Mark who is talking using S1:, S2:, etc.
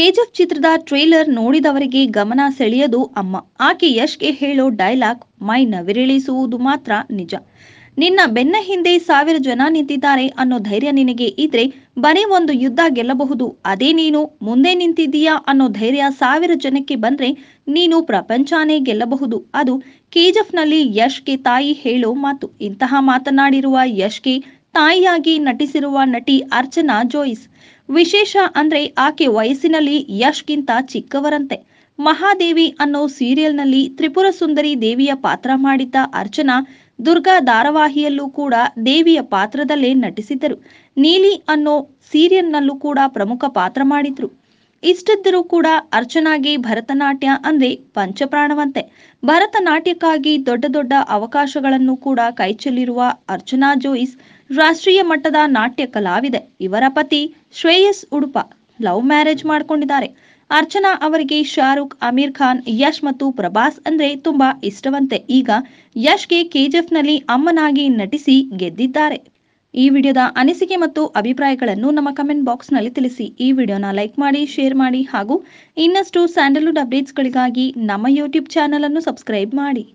S1: KGF ಚಿತ್ರದ trailer ನೋಡಿದವರಿಗೆ ಗಮನ ಸೆಳೆಯದು ಅಮ್ಮ ಆಕೆ ಯಶ್ಗೆ ಹೇಳೋ ಡೈಲಾಗ್ ಮೈ ನವಿರಿಳಿಸುವುದು ಮಾತ್ರ ನಿಜ ನಿನ್ನ ಬೆನ್ನ ಹಿಂದೆ ಸಾವಿರ ಜನ ನಿಂತಿದ್ದಾರೆ ಅನ್ನೋ ಧೈರ್ಯ ನಿನಗೆ ಇದ್ರೆ ಬರೀ ಒಂದು ಯುದ್ಧ ಗೆಲ್ಲಬಹುದು ಅದೇ ನೀನು ಮುಂದೆ ನಿಂತಿದ್ದೀಯಾ ಅನ್ನೋ ಧೈರ್ಯ ಸಾವಿರ ಜನಕ್ಕೆ ಬಂದ್ರೆ ನೀನು ಪ್ರಪಂಚನೇ ಗೆಲ್ಲಬಹುದು ಅದು ಕೆಜಿಎಫ್ನಲ್ಲಿ ಯಶ್ಗೆ ತಾಯಿ ಹೇಳೋ ಮಾತು ಇಂತಹ ಮಾತನಾಡಿರುವ ಯಶ್ಗೆ ತಾಯಿಯಾಗಿ ನಟಿಸಿರುವ ನಟಿ ಅರ್ಚನಾ ಜೋಯಿಸ್ ವಿಶೇಷ ಅಂದ್ರೆ ಆಕೆ ವಯಸ್ಸಿನಲ್ಲಿ ಯಶ್ಗಿಂತ ಚಿಕ್ಕವರಂತೆ ಮಹಾದೇವಿ ಅನ್ನೋ ಸೀರಿಯಲ್ನಲ್ಲಿ ತ್ರಿಪುರ ಸುಂದರಿ ದೇವಿಯ ಪಾತ್ರ ಮಾಡಿದ್ದ ಅರ್ಚನಾ ದುರ್ಗಾ ಧಾರಾವಾಹಿಯಲ್ಲೂ ಕೂಡ ದೇವಿಯ ಪಾತ್ರದಲ್ಲೇ ನಟಿಸಿದ್ದರು ನೀಲಿ ಅನ್ನೋ ಸೀರಿಯಲ್ನಲ್ಲೂ ಕೂಡ ಪ್ರಮುಖ ಪಾತ್ರ ಮಾಡಿದ್ರು ಇಷ್ಟಿದ್ದರೂ ಕೂಡ ಅರ್ಚನಾಗೆ ಭರತನಾಟ್ಯ ಅಂದ್ರೆ ಪಂಚಪ್ರಾಣವಂತೆ ಭರತನಾಟ್ಯಕ್ಕಾಗಿ ದೊಡ್ಡ ದೊಡ್ಡ ಅವಕಾಶಗಳನ್ನು ಕೂಡ ಕೈಚೆಲ್ಲಿರುವ ಅರ್ಚನಾ ಜೋಯಿಸ್ ರಾಷ್ಟ್ರೀಯ ಮಟ್ಟದ ನಾಟ್ಯ ಕಲಾವಿದೆ ಇವರ ಪತಿ ಶ್ರೇಯಸ್ ಉಡುಪ ಲವ್ ಮ್ಯಾರೇಜ್ ಮಾಡಿಕೊಂಡಿದ್ದಾರೆ ಅರ್ಚನಾ ಅವರಿಗೆ ಶಾರುಖ್ ಅಮೀರ್ ಖಾನ್ ಯಶ್ ಮತ್ತು ಪ್ರಭಾಸ್ ಅಂದ್ರೆ ತುಂಬಾ ಇಷ್ಟವಂತೆ ಈಗ ಯಶ್ಗೆ ಕೆಜಿಎಫ್ನಲ್ಲಿ ಅಮ್ಮನಾಗಿ ನಟಿಸಿ ಗೆದ್ದಿದ್ದಾರೆ ಈ ವಿಡಿಯೋದ ಅನಿಸಿಕೆ ಮತ್ತು ಅಭಿಪ್ರಾಯಗಳನ್ನು ನಮ್ಮ ಕಮೆಂಟ್ ಬಾಕ್ಸ್ನಲ್ಲಿ ತಿಳಿಸಿ ಈ ವಿಡಿಯೋನ ಲೈಕ್ ಮಾಡಿ ಶೇರ್ ಮಾಡಿ ಹಾಗೂ ಇನ್ನಷ್ಟು ಸ್ಯಾಂಡಲ್ವುಡ್ ಅಪ್ಡೇಟ್ಸ್ಗಳಿಗಾಗಿ ನಮ್ಮ ಯೂಟ್ಯೂಬ್ ಚಾನಲ್ ಅನ್ನು ಸಬ್ಸ್ಕ್ರೈಬ್ ಮಾಡಿ